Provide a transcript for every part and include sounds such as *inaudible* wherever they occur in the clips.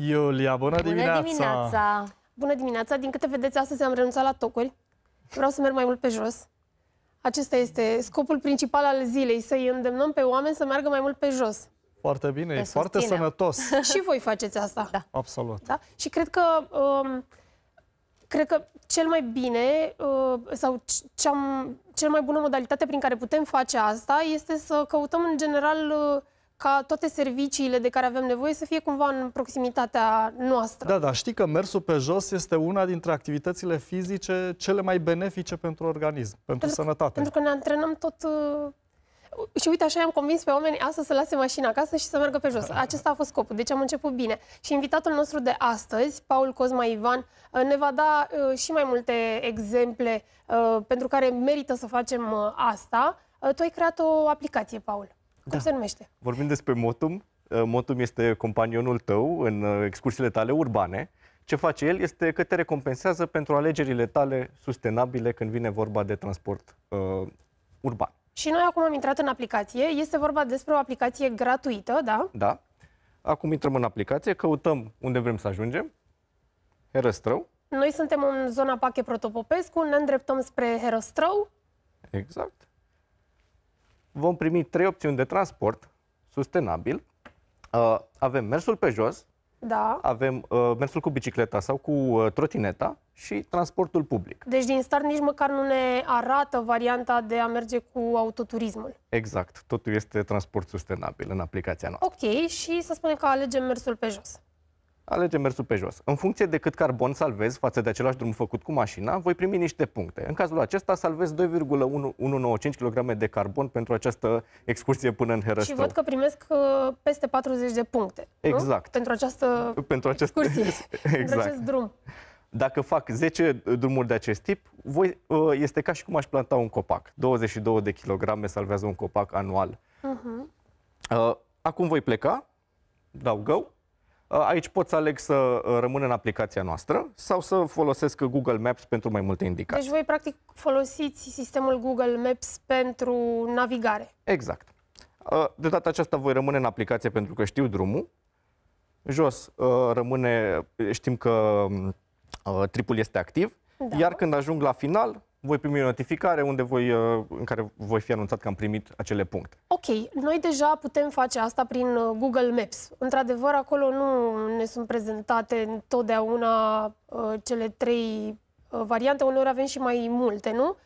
Iulia, bună, bună dimineața! dimineața! Bună dimineața! Din câte vedeți, astăzi am renunțat la tocuri. Vreau să merg mai mult pe jos. Acesta este scopul principal al zilei, să-i îndemnăm pe oameni să meargă mai mult pe jos. Foarte bine, e foarte sănătos. *laughs* Și voi faceți asta. Da. Absolut. Da? Și cred că... Um, cred că cel mai bine uh, sau cea, mai bună modalitate prin care putem face asta este să căutăm în general uh, ca toate serviciile de care avem nevoie să fie cumva în proximitatea noastră. Da, da, știi că mersul pe jos este una dintre activitățile fizice cele mai benefice pentru organism, pentru, pentru sănătate. Pentru că ne antrenăm tot uh, și uite, așa am convins pe oameni astăzi să lase mașina acasă și să meargă pe jos. Acesta a fost scopul, deci am început bine. Și invitatul nostru de astăzi, Paul Cosma Ivan, uh, ne va da uh, și mai multe exemple pentru care merită să facem asta. Tu ai creat o aplicație, Paul. Da. Cum da. se numește? Vorbim despre Motum. Uh, Motum este companionul tău în uh, excursiile tale urbane. Ce face el este că te recompensează pentru alegerile tale sustenabile când vine vorba de transport uh, urban. Și noi acum am intrat în aplicație. Este vorba despre o aplicație gratuită, da? Da. Acum intrăm în aplicație, căutăm unde vrem să ajungem. Herăstrău. Noi suntem în zona Pache Protopopescu, ne îndreptăm spre Herăstrău. Exact vom primi trei opțiuni de transport sustenabil. Uh, avem mersul pe jos, da. avem uh, mersul cu bicicleta sau cu uh, trotineta și transportul public. Deci din start nici măcar nu ne arată varianta de a merge cu autoturismul. Exact, totul este transport sustenabil în aplicația noastră. Ok, și să spunem că alegem mersul pe jos alege mersul pe jos. În funcție de cât carbon salvez față de același drum făcut cu mașina, voi primi niște puncte. În cazul acesta salvez 2,195 kg de carbon pentru această excursie până în Herăstrău. Și văd că primesc uh, peste 40 de puncte. Exact. Nu? Pentru această pentru acest... excursie, exact. *laughs* pentru acest exact. drum. Dacă fac 10 drumuri de acest tip, voi, uh, este ca și cum aș planta un copac. 22 de kilograme salvează un copac anual. Uh-huh. Acum voi pleca, dau go Uh, aici pot să aleg uh, să rămân în aplicația noastră sau să folosesc Google Maps pentru mai multe indicații. Deci voi practic folosiți sistemul Google Maps pentru navigare. Exact. Uh, de data aceasta voi rămâne în aplicație pentru că știu drumul. Jos rămâne, știm că um, tripul este activ. Da. Iar când ajung la final, voi primi o notificare unde voi, uh, în care voi fi anunțat că am primit acele puncte. Ok, noi deja putem face asta prin uh, Google Maps. Într-adevăr, acolo nu ne sunt prezentate întotdeauna uh, cele trei variante, uneori avem și mai multe, nu?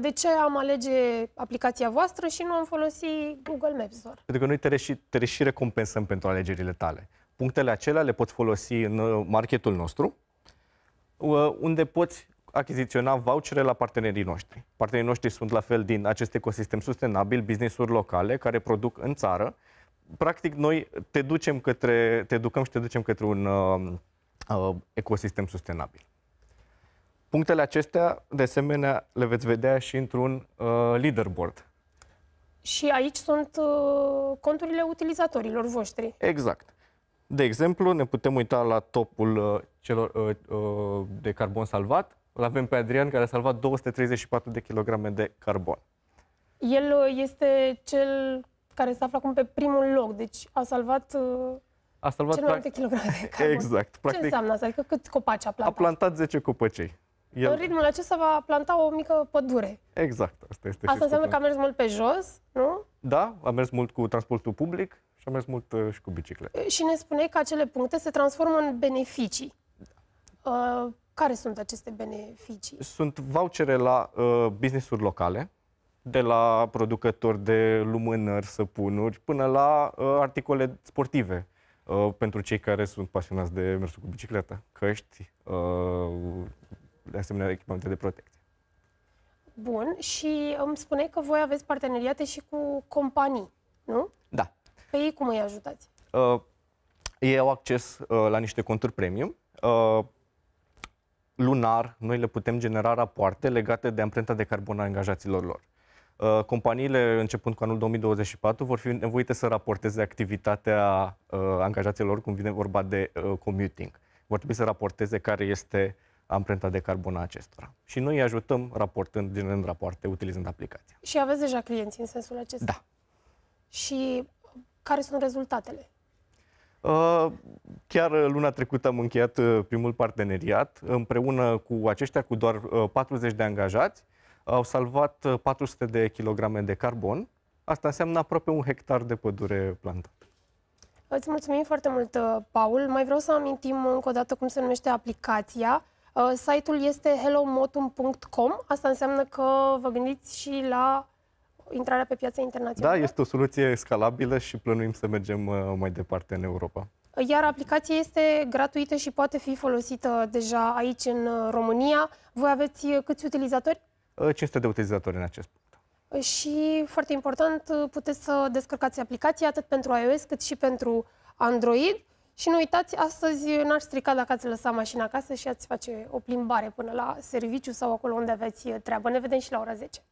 De ce am alege aplicația voastră și nu am folosit Google Maps doar? Pentru că noi te reși, te reși recompensăm pentru alegerile tale. Punctele acelea le poți folosi în marketul nostru, unde poți achiziționa vouchere la partenerii noștri. Partenerii noștri sunt la fel din acest ecosistem sustenabil, business-uri locale care produc în țară. Practic, noi te ducem către, te ducăm și te ducem către un uh, uh, ecosistem sustenabil. Punctele acestea, de asemenea, le veți vedea și într-un uh, leaderboard. Și aici sunt uh, conturile utilizatorilor voștri. Exact. De exemplu, ne putem uita la topul uh, celor uh, uh de carbon salvat, îl avem pe Adrian, care a salvat 234 de kilograme de carbon. El uh, este cel care se află acum pe primul loc, deci a salvat uh, a salvat cel mai multe kilograme de *laughs* carbon. Exact. Practic, Ce înseamnă asta? Adică cât copaci a plantat? A plantat 10 copăcei. El... În ritmul acesta va planta o mică pădure. Exact, asta este. Asta înseamnă că a mers mult pe jos, nu? Da, a mers mult cu transportul public și a mers mult uh, și cu bicicletă. Și ne spune că acele puncte se transformă în beneficii. Uh, care sunt aceste beneficii? Sunt vouchere la uh, business-uri locale, de la producători de lumânări, săpunuri, până la uh, articole sportive. Uh, pentru cei care sunt pasionați de mersul cu bicicleta, căști, uh, de asemenea echipamente de protecție. Bun, și îmi spune că voi aveți parteneriate și cu companii, nu? Da. Pe ei cum îi ajutați? Uh, ei au acces uh, la niște conturi premium, uh, lunar noi le putem genera rapoarte legate de amprenta de carbon a angajaților lor. Uh, companiile, începând cu anul 2024, vor fi nevoite să raporteze activitatea uh, angajaților cum vine vorba de uh, commuting. Vor trebui să raporteze care este amprenta de carbon a acestora. Și noi îi ajutăm raportând, generând rapoarte, utilizând aplicația. Și aveți deja clienți în sensul acesta? Da. Și care sunt rezultatele? Uh, chiar uh, luna trecută am încheiat uh, primul parteneriat împreună cu aceștia, cu doar 40 de angajați. Au salvat 400 de kilograme de carbon. Asta înseamnă aproape un hectar de pădure plantat. Îți mulțumim foarte mult, Paul. Mai vreau să amintim încă o dată cum se numește aplicația. Site-ul este hellomotum.com. Asta înseamnă că vă gândiți și la intrarea pe piața internațională. Da, este o soluție scalabilă și plănuim să mergem uh, mai departe în Europa. Iar aplicația este gratuită și poate fi folosită deja aici în uh, România. Voi aveți uh, câți utilizatori? 500 de utilizatori în acest punct. Și foarte important, puteți să descărcați aplicația atât pentru iOS cât și pentru Android. Și nu uitați, astăzi n-aș strica dacă ați lăsat mașina acasă și ați face o plimbare până la serviciu sau acolo unde aveți treabă. Ne vedem și la ora 10.